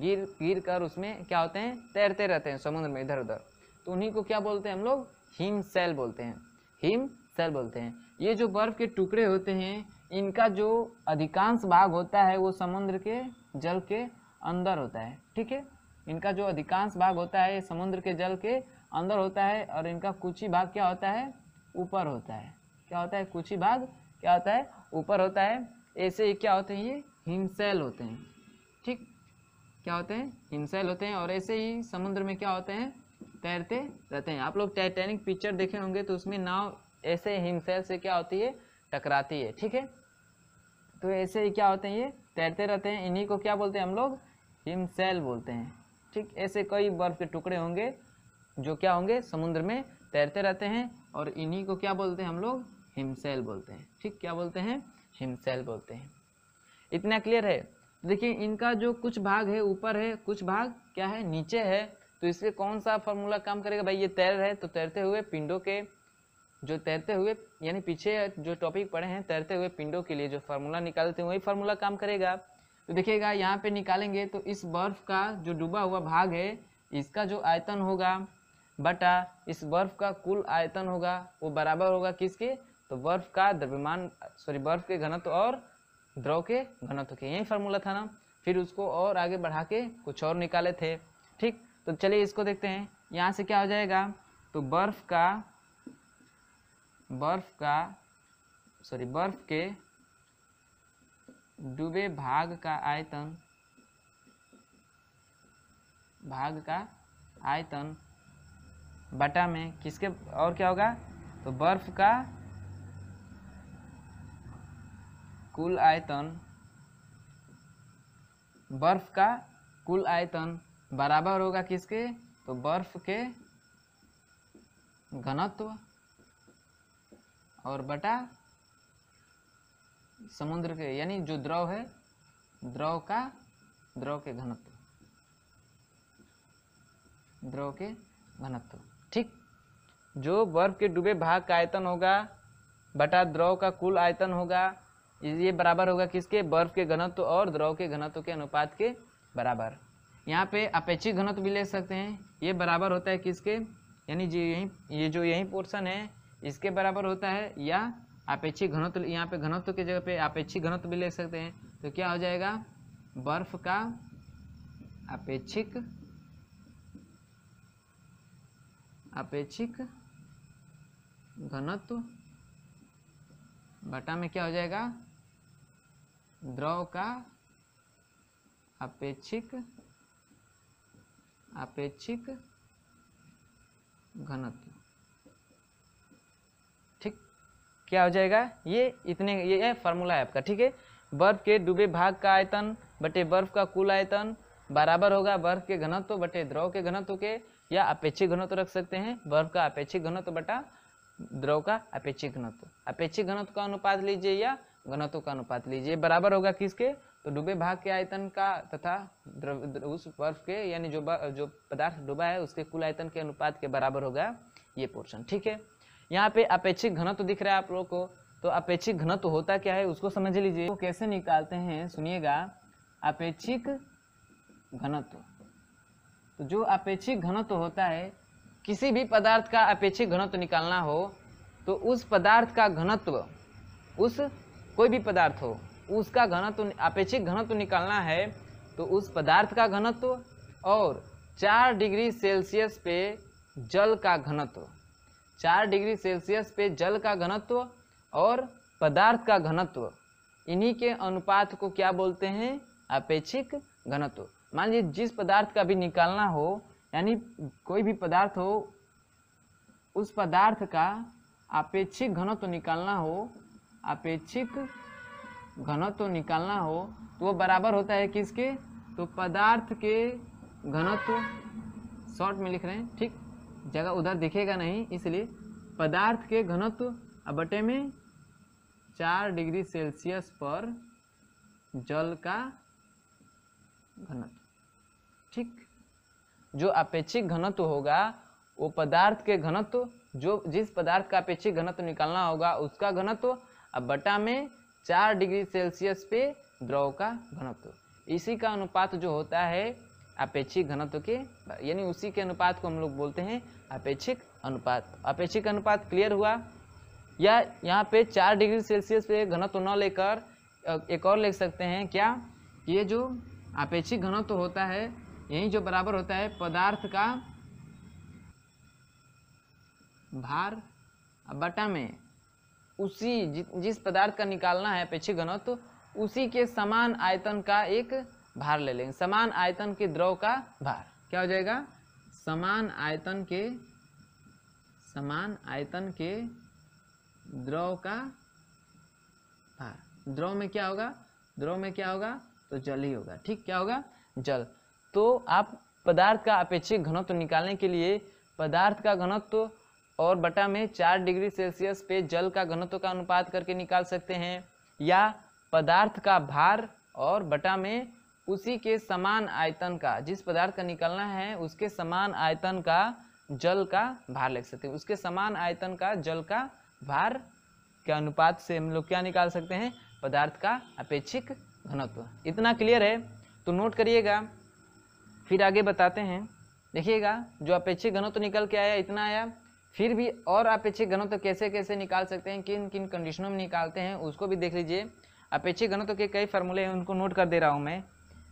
गिर गिर कर उसमें क्या होते हैं तैरते रहते हैं समुद्र में इधर उधर तो उन्हीं को क्या बोलते हैं हम लोग हिम सेल बोलते हैं हिम सेल बोलते हैं ये जो बर्फ़ के टुकड़े होते हैं इनका जो अधिकांश भाग होता है वो समुद्र के जल के अंदर होता है ठीक है इनका जो अधिकांश भाग होता है समुद्र के जल के अंदर होता है और इनका कुछ ही भाग क्या होता है ऊपर होता है क्या होता है कुछ ही भाग क्या होता है ऊपर होता है ऐसे क्या होते हैं ये हिमसेल होते हैं ठीक क्या होते हैं हिमसेल होते हैं और ऐसे ही समुद्र में क्या होते हैं तैरते रहते हैं आप लोग टाइटैनिक पिक्चर देखे होंगे तो उसमें नाव ऐसे हिमसेल से क्या होती है टकराती है ठीक है तो ऐसे ही क्या होते हैं ये तैरते रहते हैं इन्हीं को क्या बोलते हैं हम लोग हिमसेल बोलते हैं ठीक ऐसे कई बर्फ के टुकड़े होंगे जो क्या होंगे समुद्र में तैरते रहते हैं और इन्हीं को क्या बोलते हैं हम लोग हिमसेल बोलते हैं ठीक क्या बोलते हैं हिमसेल बोलते हैं इतना क्लियर है देखिए इनका जो कुछ भाग है ऊपर है कुछ भाग क्या है नीचे है तो इससे कौन सा फॉर्मूला काम करेगा भाई ये तैर रहे तो तैरते हुए पिंडों के जो तैरते हुए यानी पीछे जो टॉपिक पढ़े हैं तैरते हुए पिंडों के लिए जो फार्मूला निकालते हैं वही फार्मूला काम करेगा तो देखिएगा यहाँ पे निकालेंगे तो इस बर्फ का जो डूबा हुआ भाग है इसका जो आयतन होगा बटा इस बर्फ का कुल आयतन होगा वो बराबर होगा किसके तो बर्फ का द्रव्यमान सॉरी बर्फ के घनत्व और द्रव के घनत्व के यही फार्मूला था ना फिर उसको और आगे बढ़ा के कुछ और निकाले थे ठीक तो चलिए इसको देखते हैं यहाँ से क्या हो जाएगा तो बर्फ का बर्फ का सॉरी बर्फ के डूबे भाग का आयतन भाग का आयतन बटा में किसके और क्या होगा तो बर्फ का कुल आयतन बर्फ का कुल आयतन बराबर होगा किसके तो बर्फ के घनत्व और बटा समुद्र के यानी जो द्रव है द्रव का द्रव के घनत्व द्रव के घनत्व ठीक जो बर्फ के डूबे भाग का आयतन होगा बटा द्रव का कुल आयतन होगा ये बराबर होगा किसके बर्फ के घनत्व और द्रव के घनत्व के अनुपात के बराबर यहाँ पे अपेक्षित घनत्व भी ले सकते हैं ये बराबर होता है किसके यानी जो यही ये जो यही पोर्शन है इसके बराबर होता है या अपेक्षित घनत्व यहाँ पे घनत्व के जगह पे अपेक्षित घनत्व भी ले सकते हैं तो क्या हो जाएगा बर्फ का अपेक्षिक अपेक्षिक घनत्व बटा में क्या हो जाएगा द्रव का अपेक्षिक अपेक्षिक घनत्व ठीक क्या हो जाएगा ये इतने ये फॉर्मूला है आपका ठीक है बर्फ के डूबे भाग का आयतन बटे बर्फ का कुल आयतन बराबर होगा बर्फ के घनत्व बटे द्रव के घनत्व के या अपेक्षिक घनत्व रख सकते हैं बर्फ का अपेक्षिक घनत्व बटा द्रव का अपेक्षिक घनत्व अपेक्षिक घनत्व का अनुपात लीजिए या घनत्व का अनुपात लीजिए बराबर होगा किसके तो डूबे भाग के आयतन का तथा उस बर्फ के यानी जो जो पदार्थ डूबा है उसके कुल आयतन के अनुपात के बराबर होगा ये पोर्शन ठीक है यहाँ पे अपेक्षित घनत्व दिख रहा है आप लोगों को तो अपेक्षित घनत्व होता क्या है उसको समझ लीजिए तो कैसे निकालते हैं सुनिएगा अपेक्षिक घनत्व तो जो अपेक्षिक घनत्व होता है किसी भी पदार्थ का अपेक्षित घनत्व निकालना हो तो उस पदार्थ का घनत्व उस कोई भी पदार्थ हो उसका घनत्व अपेक्षिक घनत्व निकालना है तो उस पदार्थ का घनत्व और चार डिग्री सेल्सियस पे जल का घनत्व चार डिग्री सेल्सियस पे जल का घनत्व और पदार्थ का घनत्व इन्हीं के अनुपात को क्या बोलते हैं अपेक्षिक घनत्व मान लीजिए जिस पदार्थ का भी निकालना हो यानी कोई भी पदार्थ हो उस पदार्थ का अपेक्षिक घनत्व निकालना हो अपेक्षित घनत्व निकालना हो तो वो बराबर होता है किसके तो पदार्थ के घनत्व शॉर्ट में लिख रहे हैं ठीक जगह उधर दिखेगा नहीं इसलिए पदार्थ के घनत्व अबटे बटे में चार डिग्री सेल्सियस पर जल का घनत्व ठीक जो अपेक्षिक घनत्व होगा वो पदार्थ के घनत्व जो जिस पदार्थ का अपेक्षिक घनत्व निकालना होगा उसका घनत्व अब बटा में चार डिग्री सेल्सियस पे द्रव का घनत्व इसी का अनुपात जो होता है अपेक्षिक घनत्व के यानी उसी के अनुपात को हम लोग बोलते हैं अपेक्षिक अनुपात अपेक्षिक अनुपात क्लियर हुआ या यहाँ पे चार डिग्री सेल्सियस पे घनत्व न लेकर एक और ले सकते हैं क्या ये जो अपेक्षिक घनत्व होता है यही जो बराबर होता है पदार्थ का भार बटा में उसी जि, जिस पदार्थ का निकालना है अपेक्षित घनत्व तो उसी के समान आयतन का एक भार ले लेंगे समान आयतन के द्रव का भार क्या हो जाएगा समान आयतन के समान आयतन के द्रव का भार द्रव में क्या होगा द्रव में क्या होगा तो जल ही होगा ठीक क्या होगा जल तो आप पदार्थ का अपेक्षित घनत्व निकालने के लिए पदार्थ का घनत्व और बटा में चार डिग्री सेल्सियस पे जल का घनत्व का अनुपात करके निकाल सकते हैं या पदार्थ का भार और बटा में उसी के समान आयतन का जिस पदार्थ का निकलना है उसके समान आयतन का जल का भार लिख सकते हैं उसके समान आयतन का जल का भार के अनुपात से हम लोग क्या निकाल सकते हैं पदार्थ का अपेक्षिक घनत्व इतना क्लियर है तो नोट करिएगा फिर आगे बताते हैं देखिएगा जो अपेक्षिक घनत्व निकल के आया इतना आया फिर भी और अपेक्षित घनत्व तो कैसे कैसे निकाल सकते हैं किन किन कंडीशनों में निकालते हैं उसको भी देख लीजिए अपेक्षित घनत्व तो के कई फार्मूले हैं उनको नोट कर दे रहा हूँ मैं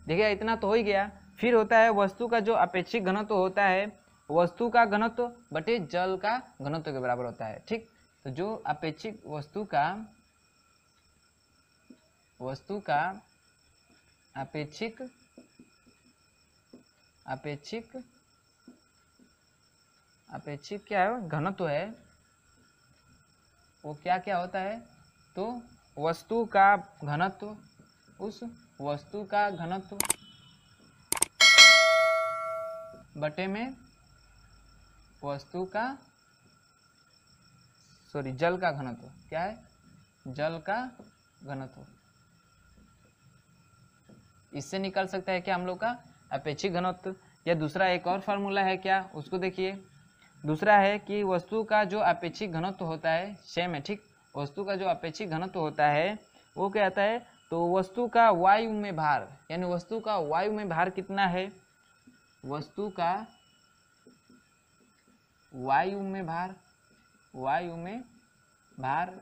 देखिए इतना तो हो ही गया फिर होता है वस्तु का जो अपेक्षित घनत्व तो होता है वस्तु का घनत्व बटे जल का घनत्व के बराबर होता है ठीक तो जो अपेक्षित वस्तु का वस्तु का अपेक्षिक अपेक्षिक अपेक्षित क्या है घनत्व तो है वो क्या क्या होता है तो वस्तु का घनत्व उस वस्तु का घनत्व बटे में वस्तु का सॉरी जल का घनत्व क्या है जल का घनत्व इससे निकल सकता है क्या हम लोग का अपेक्षित घनत्व या दूसरा एक और फॉर्मूला है क्या उसको देखिए दूसरा है कि वस्तु का जो अपेक्षित घनत्व होता है सेम है ठीक वस्तु का जो अपेक्षित घनत्व होता है वो क्या आता है तो वस्तु का वायु में भार यानी वस्तु का वायु में भार कितना है वस्तु का वायु में भार वायु में भार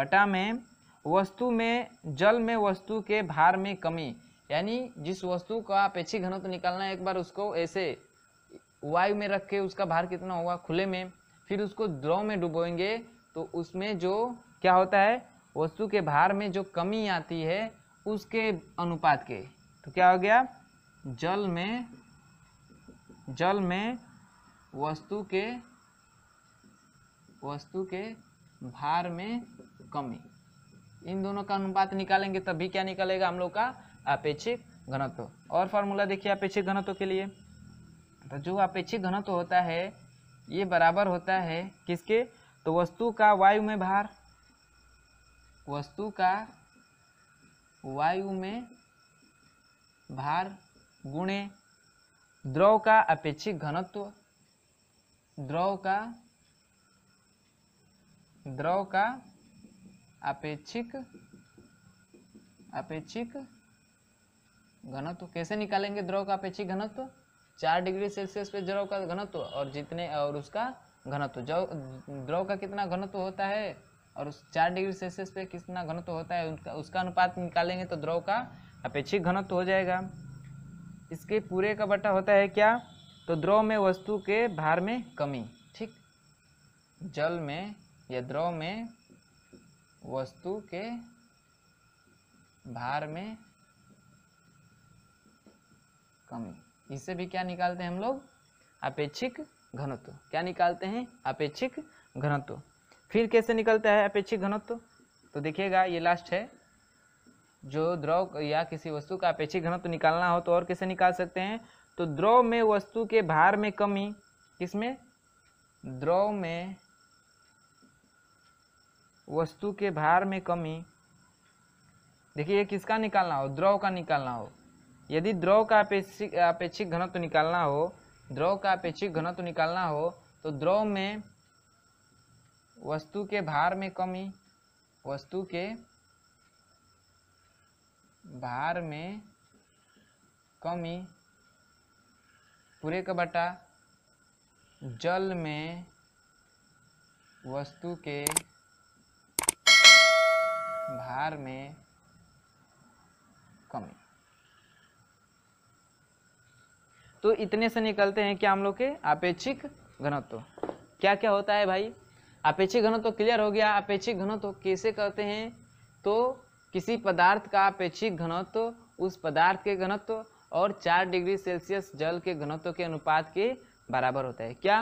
बटा में वस्तु में जल में वस्तु के भार में कमी यानी जिस वस्तु का अपेक्षित घनत्व निकालना है एक बार उसको ऐसे वायु में रख के उसका भार कितना होगा खुले में फिर उसको द्रव में डुबोएंगे तो उसमें जो क्या होता है वस्तु के भार में जो कमी आती है उसके अनुपात के तो क्या हो गया जल में जल में वस्तु के वस्तु के भार में कमी इन दोनों का अनुपात निकालेंगे तभी क्या निकलेगा हम लोग का अपेक्षित घनत्व और फार्मूला देखिए अपेक्षित घनत्व के लिए तो जो अपेक्षित घनत्व होता है ये बराबर होता है किसके तो वस्तु का वायु में भार वस्तु का वायु में भार गुणे द्रव का अपेक्षित घनत्व द्रव का द्रव का अपेक्षिक अपेक्षिक घनत्व कैसे निकालेंगे द्रव का अपेक्षिक घनत्व चार डिग्री सेल्सियस पे द्रव का घनत्व और जितने और उसका घनत्व द्रव का कितना घनत्व होता है और उस चार डिग्री सेल्सियस पे कितना घनत्व होता है उनका उसका अनुपात निकालेंगे तो द्रव का अपेक्षिक घनत्व हो जाएगा इसके पूरे का बटा होता है क्या तो द्रव में वस्तु के भार में कमी ठीक जल में या द्रव में वस्तु के भार में कमी इससे भी क्या निकालते हैं हम लोग अपेक्षिक घनत्व क्या निकालते हैं अपेक्षिक घनत्व फिर कैसे निकलता है अपेक्षिक घनत्व तो देखिएगा ये लास्ट है जो द्रव या किसी वस्तु का अपेक्षिक घनत्व निकालना हो तो और कैसे निकाल सकते हैं तो द्रव में वस्तु के भार में कमी किसमें द्रव में वस्तु के भार में कमी देखिए ये किसका निकालना हो द्रव का निकालना हो यदि द्रव का अपेक्षिक अपेक्षिक घनत्व निकालना हो द्रव का अपेक्षिक घनत्व निकालना हो तो द्रव में वस्तु के भार में कमी वस्तु के भार में कमी पूरे का बटा जल में वस्तु के भार में तो इतने से निकलते हैं क्या हम लोग के अपेक्षिक घनत्व क्या क्या होता है भाई अपेक्षिक घनत्व क्लियर हो गया अपेक्षिक घनत्व कैसे करते हैं तो किसी पदार्थ का अपेक्षिक घनत्व उस पदार्थ के घनत्व और चार डिग्री सेल्सियस जल के घनत्व के अनुपात के बराबर होता है क्या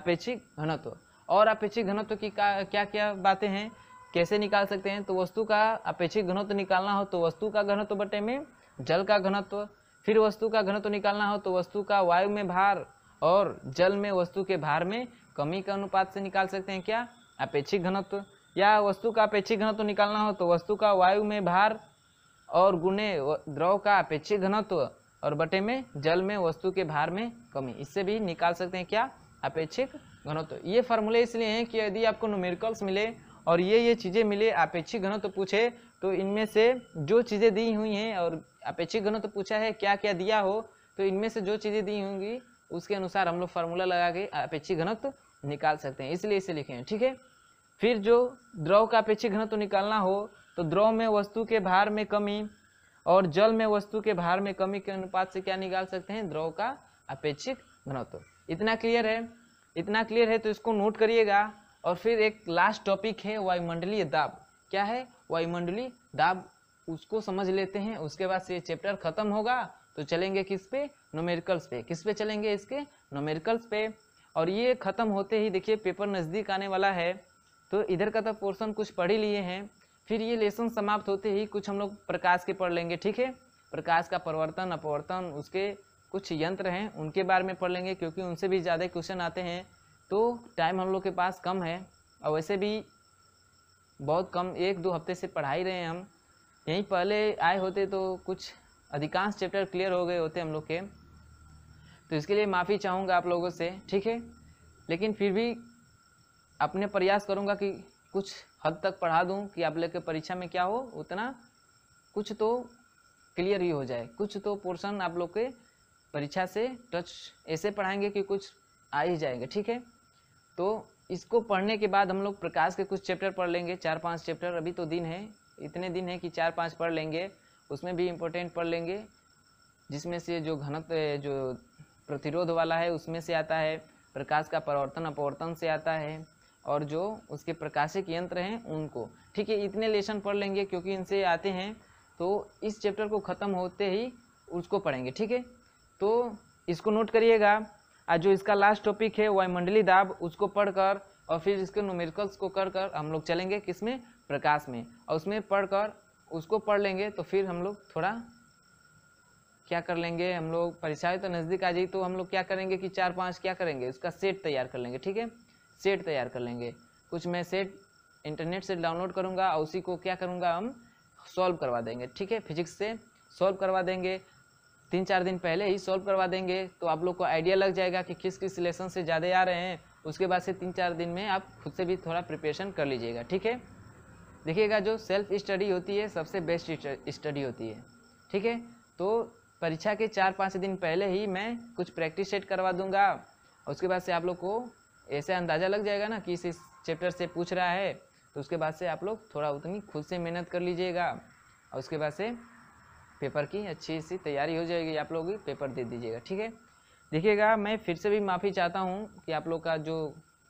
अपेक्षिक घनत्व और अपेक्षिक घनत्व की क्या क्या बातें हैं कैसे निकाल सकते हैं तो वस्तु का अपेक्षित घनत्व निकालना हो तो वस्तु का घनत्व बटे में जल का घनत्व फिर वस्तु का घनत्व निकालना हो तो वस्तु का वायु में भार और जल में वस्तु के भार में कमी के अनुपात से निकाल सकते हैं क्या अपेक्षिक घनत्व या वस्तु का अपेक्षिक घनत्व निकालना हो तो वस्तु का वायु में भार और गुणे द्रव का अपेक्षिक घनत्व और बटे में जल में वस्तु के भार में कमी इससे भी निकाल सकते हैं क्या अपेक्षिक घनत्व ये फॉर्मूले इसलिए हैं कि यदि आपको न्यूमेरिकल्स मिले और ये ये चीज़ें मिले अपेक्षिक घनत्व तो पूछे तो इनमें से जो चीज़ें दी हुई हैं और अपेक्षिक घनत्व तो पूछा है क्या क्या दिया हो तो इनमें से जो चीज़ें दी होंगी उसके अनुसार हम लोग फार्मूला लगा के अपेक्षिक घनत्व तो निकाल सकते हैं इसलिए इसे लिखे हैं ठीक है फिर जो द्रव का अपेक्षिक घनत्व निकालना हो तो द्रव में वस्तु के भार में कमी और जल में वस्तु के भार में कमी के अनुपात से क्या निकाल सकते हैं द्रव का अपेक्षिक घनत्व इतना क्लियर है इतना क्लियर है तो इसको नोट करिएगा और फिर एक लास्ट टॉपिक है वायुमंडलीय दाब क्या है वायुमंडलीय दाब उसको समझ लेते हैं उसके बाद से चैप्टर खत्म होगा तो चलेंगे किस पे नोमेरिकल्स पे किस पे चलेंगे इसके नोमेरिकल्स पे और ये ख़त्म होते ही देखिए पेपर नज़दीक आने वाला है तो इधर का तो पोर्सन कुछ पढ़ ही लिए हैं फिर ये लेसन समाप्त होते ही कुछ हम लोग प्रकाश के पढ़ लेंगे ठीक है प्रकाश का परिवर्तन अपवर्तन उसके कुछ यंत्र हैं उनके बारे में पढ़ लेंगे क्योंकि उनसे भी ज़्यादा क्वेश्चन आते हैं तो टाइम हम लोग के पास कम है और वैसे भी बहुत कम एक दो हफ्ते से पढ़ा ही रहे हैं हम यहीं पहले आए होते तो कुछ अधिकांश चैप्टर क्लियर हो गए होते हम लोग के तो इसके लिए माफ़ी चाहूँगा आप लोगों से ठीक है लेकिन फिर भी अपने प्रयास करूँगा कि कुछ हद तक पढ़ा दूँ कि आप लोग के परीक्षा में क्या हो उतना कुछ तो क्लियर ही हो जाए कुछ तो पोर्शन आप लोग के परीक्षा से टच ऐसे पढ़ाएंगे कि कुछ आ ही जाएगा ठीक है तो इसको पढ़ने के बाद हम लोग प्रकाश के कुछ चैप्टर पढ़ लेंगे चार पांच चैप्टर अभी तो दिन है इतने दिन है कि चार पांच पढ़ लेंगे उसमें भी इम्पोर्टेंट पढ़ लेंगे जिसमें से जो घनत जो प्रतिरोध वाला है उसमें से आता है प्रकाश का परिवर्तन अपवर्तन से आता है और जो उसके प्रकाशिक यंत्र हैं उनको ठीक है इतने लेसन पढ़ लेंगे क्योंकि इनसे आते हैं तो इस चैप्टर को ख़त्म होते ही उसको पढ़ेंगे ठीक है तो इसको नोट करिएगा आज जो इसका लास्ट टॉपिक है वायुमंडली दाब उसको पढ़कर और फिर इसके नोमेरिकल्स को कर कर हम लोग चलेंगे किस में प्रकाश में और उसमें पढ़कर उसको पढ़ लेंगे तो फिर हम लोग थोड़ा क्या कर लेंगे हम लोग परीक्षाएं तो नज़दीक आ जाएगी तो हम लोग क्या करेंगे कि चार पाँच क्या करेंगे उसका सेट तैयार कर लेंगे ठीक है सेट तैयार कर लेंगे कुछ मैं सेट इंटरनेट से डाउनलोड करूँगा और उसी को क्या करूँगा हम सॉल्व करवा देंगे ठीक है फिजिक्स से सॉल्व करवा देंगे तीन चार दिन पहले ही सॉल्व करवा देंगे तो आप लोग को आइडिया लग जाएगा कि किस किस लेसन से ज़्यादा आ रहे हैं उसके बाद से तीन चार दिन में आप खुद से भी थोड़ा प्रिपरेशन कर लीजिएगा ठीक है देखिएगा जो सेल्फ स्टडी होती है सबसे बेस्ट स्टडी होती है ठीक है तो परीक्षा के चार पाँच दिन पहले ही मैं कुछ प्रैक्टिस सेट करवा दूंगा उसके बाद से आप लोग को ऐसा अंदाज़ा लग जाएगा ना कि इस चैप्टर से पूछ रहा है तो उसके बाद से आप लोग थोड़ा उतनी खुद से मेहनत कर लीजिएगा और उसके बाद से पेपर की अच्छी सी तैयारी हो जाएगी आप लोग पेपर दे दीजिएगा ठीक है देखिएगा मैं फिर से भी माफ़ी चाहता हूँ कि आप लोग का जो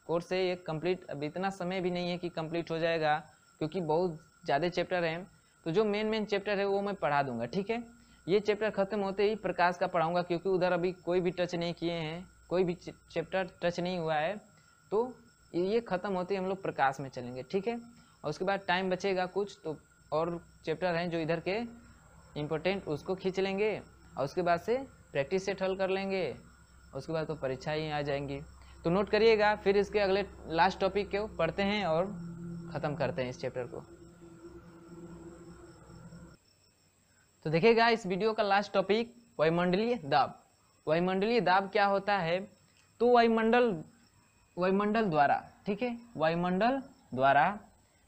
कोर्स है ये कम्प्लीट अब इतना समय भी नहीं है कि कम्प्लीट हो जाएगा क्योंकि बहुत ज़्यादा चैप्टर हैं तो जो मेन मेन चैप्टर है वो मैं पढ़ा दूंगा ठीक है ये चैप्टर खत्म होते ही प्रकाश का पढ़ाऊंगा क्योंकि उधर अभी कोई भी टच नहीं किए हैं कोई भी चैप्टर टच नहीं हुआ है तो ये ख़त्म होते ही हम लोग प्रकाश में चलेंगे ठीक है और उसके बाद टाइम बचेगा कुछ तो और चैप्टर हैं जो इधर के इम्पोर्टेंट उसको खींच लेंगे और उसके बाद से प्रैक्टिस सेट हल कर लेंगे उसके बाद तो परीक्षा ही आ जाएंगी तो नोट करिएगा फिर इसके अगले लास्ट टॉपिक को पढ़ते हैं और ख़त्म करते हैं इस चैप्टर को तो देखिएगा इस वीडियो का लास्ट टॉपिक वायुमंडलीय दाब वायुमंडलीय दाब क्या होता है तो वायुमंडल वायुमंडल द्वारा ठीक है वायुमंडल द्वारा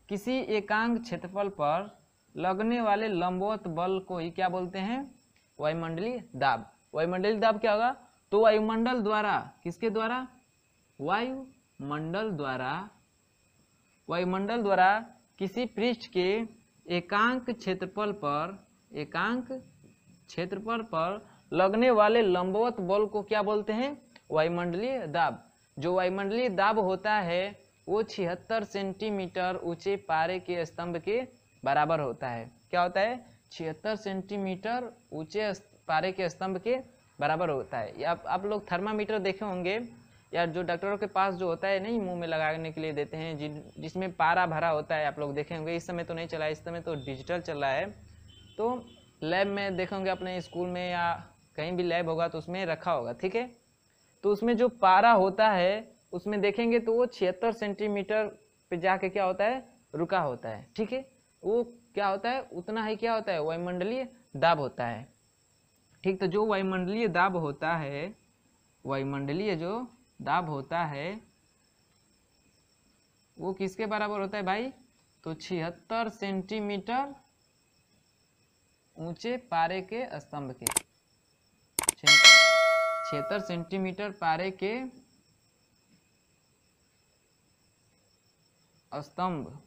किसी एकांक क्षेत्रफल पर लगने वाले लंबवत बल को ही क्या बोलते हैं वायुमंडलीय दाब वायुमंडलीय दाब क्या होगा तो वायुमंडल द्वारा किसके द्वारा वायुमंडल द्वारा वायुमंडल द्वारा किसी पृष्ठ के एकांक क्षेत्रफल पर एकांक क्षेत्रफल पर लगने वाले लंबवत बल को क्या बोलते हैं वायुमंडलीय दाब जो वायुमंडलीय दाब होता है वो छिहत्तर सेंटीमीटर ऊंचे पारे के स्तंभ के बराबर होता है क्या होता है छिहत्तर सेंटीमीटर ऊंचे पारे के स्तंभ के बराबर होता है या आप लोग थर्मामीटर देखे होंगे या जो डॉक्टरों के पास जो होता है नहीं मुंह में लगाने के लिए देते हैं जिन जिसमें पारा भरा होता है आप लोग देखे होंगे इस समय तो नहीं चला इस समय तो डिजिटल चल रहा है तो लैब में देखे होंगे अपने स्कूल में या कहीं भी लैब होगा तो उसमें रखा होगा ठीक है तो उसमें जो पारा होता है उसमें देखेंगे तो वो छिहत्तर सेंटीमीटर पे जाके क्या होता है रुका होता है ठीक है वो क्या होता है उतना ही क्या होता है वायुमंडलीय दाब होता है ठीक तो जो वायुमंडलीय दाब होता है वायुमंडलीय जो दाब होता है वो किसके बराबर होता है भाई तो छिहत्तर सेंटीमीटर ऊंचे पारे के स्तंभ के छिहत्तर सेंटीमीटर पारे के स्तंभ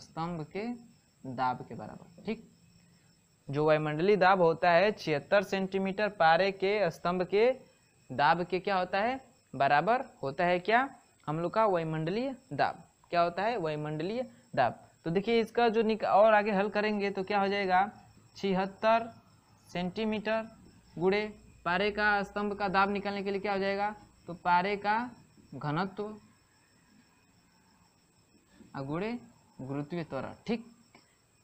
स्तंभ के दाब के बराबर ठीक जो वायुमंडलीय दाब होता है छिहत्तर सेंटीमीटर पारे के स्तंभ के दाब के क्या होता है बराबर होता है क्या हम लोग का वायुमंडलीय दाब क्या होता है वायुमंडलीय दाब तो देखिए इसका जो निक और आगे हल करेंगे तो क्या हो जाएगा छिहत्तर सेंटीमीटर गुड़े पारे का स्तंभ का दाब निकालने के लिए क्या हो जाएगा तो पारे का घनत्व गुड़े गुरुत्वीय त्वरण ठीक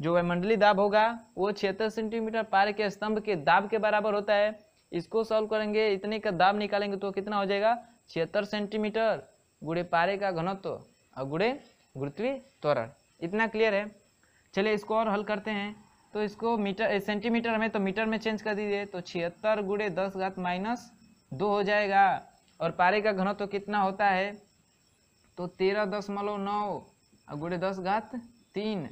जो वायुमंडलीय दाब होगा वो छिहत्तर सेंटीमीटर पार के स्तंभ के दाब के बराबर होता है इसको सॉल्व करेंगे इतने का दाब निकालेंगे तो कितना हो जाएगा छिहत्तर सेंटीमीटर गुड़े पारे का घनत्व और गुड़े गुरुत्वीय त्वरण इतना क्लियर है चलिए इसको और हल करते हैं तो इसको मीटर सेंटीमीटर में तो मीटर में चेंज कर दीजिए तो छिहत्तर गुड़े दस घात माइनस दो हो जाएगा और पारे का घनत्व कितना होता है तो तेरह दशमलव नौ और गुड़े दस घात तीन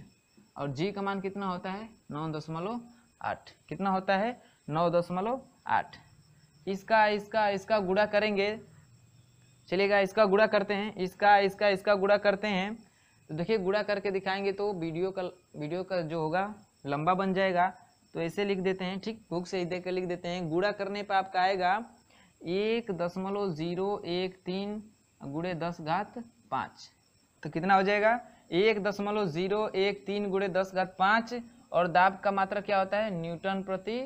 और जी का मान कितना होता है नौ दशमलव आठ कितना होता है नौ दशमलव आठ इसका इसका इसका गुड़ा करेंगे चलिएगा इसका गुड़ा करते हैं इसका इसका इसका गुड़ा करते हैं तो देखिए गुड़ा करके दिखाएंगे तो वीडियो का वीडियो का जो होगा लंबा बन जाएगा तो ऐसे लिख देते हैं ठीक बुक से ही देखकर लिख देते हैं गुड़ा करने पर आपका आएगा एक दशमलव जीरो एक तीन गुड़े दस घात पाँच तो कितना हो जाएगा एक दशमलव जीरो एक तीन गुड़े दस घात पाँच और दाब का मात्रा क्या होता है न्यूटन प्रति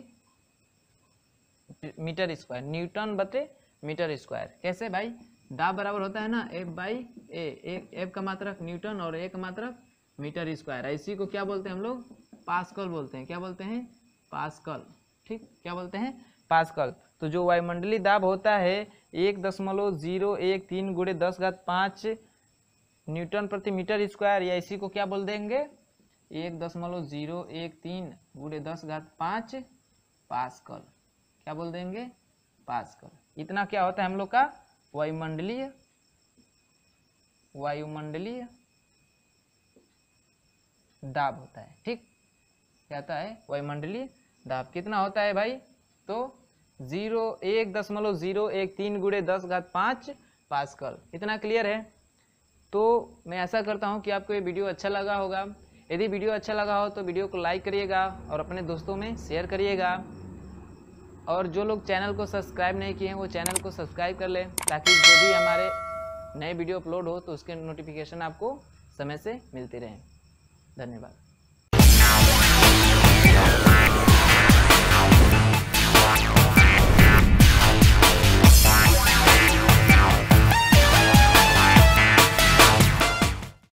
मीटर स्क्वायर न्यूटन बटे मीटर स्क्वायर कैसे भाई दाब बराबर होता है ना एफ बाई ए एक एफ का मात्रक न्यूटन और एक मात्र मात्रक मीटर स्क्वायर इसी को क्या बोलते हैं हम लोग पास्कल बोलते हैं क्या बोलते हैं पास्कल ठीक क्या बोलते हैं पास्कल तो जो वायुमंडलीय दाब होता है एक दशमलव जीरो एक तीन गुड़े दस घात पाँच न्यूटन प्रति मीटर स्क्वायर या इसी को क्या बोल देंगे एक दशमलव जीरो एक तीन बुढ़े दस घात पाँच कल क्या बोल देंगे कल इतना क्या होता है हम लोग का वायुमंडलीय वायुमंडलीय दाब होता है ठीक क्या होता है वायुमंडलीय दाब कितना होता है भाई तो जीरो एक दशमलव जीरो एक तीन गुड़े दस घात पाँच कल इतना क्लियर है तो मैं ऐसा करता हूँ कि आपको ये वीडियो अच्छा लगा होगा यदि वीडियो अच्छा लगा हो तो वीडियो को लाइक करिएगा और अपने दोस्तों में शेयर करिएगा और जो लोग चैनल को सब्सक्राइब नहीं किए हैं वो चैनल को सब्सक्राइब कर लें ताकि जो भी हमारे नए वीडियो अपलोड हो तो उसके नोटिफिकेशन आपको समय से मिलती रहें धन्यवाद